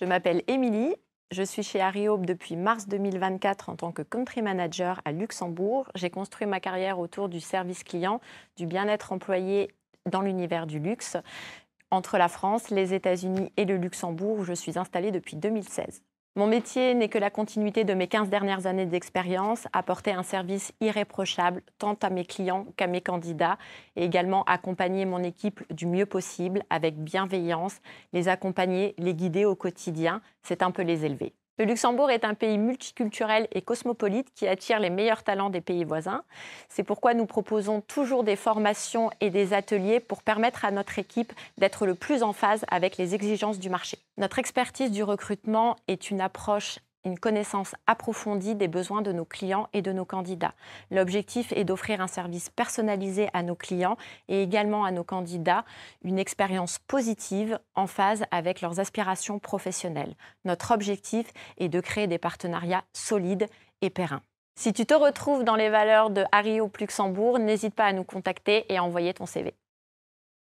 Je m'appelle Émilie, je suis chez Arihope depuis mars 2024 en tant que country manager à Luxembourg. J'ai construit ma carrière autour du service client, du bien-être employé dans l'univers du luxe, entre la France, les États-Unis et le Luxembourg où je suis installée depuis 2016. Mon métier n'est que la continuité de mes 15 dernières années d'expérience, apporter un service irréprochable tant à mes clients qu'à mes candidats et également accompagner mon équipe du mieux possible avec bienveillance, les accompagner, les guider au quotidien, c'est un peu les élever. Le Luxembourg est un pays multiculturel et cosmopolite qui attire les meilleurs talents des pays voisins. C'est pourquoi nous proposons toujours des formations et des ateliers pour permettre à notre équipe d'être le plus en phase avec les exigences du marché. Notre expertise du recrutement est une approche une connaissance approfondie des besoins de nos clients et de nos candidats. L'objectif est d'offrir un service personnalisé à nos clients et également à nos candidats, une expérience positive en phase avec leurs aspirations professionnelles. Notre objectif est de créer des partenariats solides et pérennes. Si tu te retrouves dans les valeurs de Harry Luxembourg, n'hésite pas à nous contacter et à envoyer ton CV.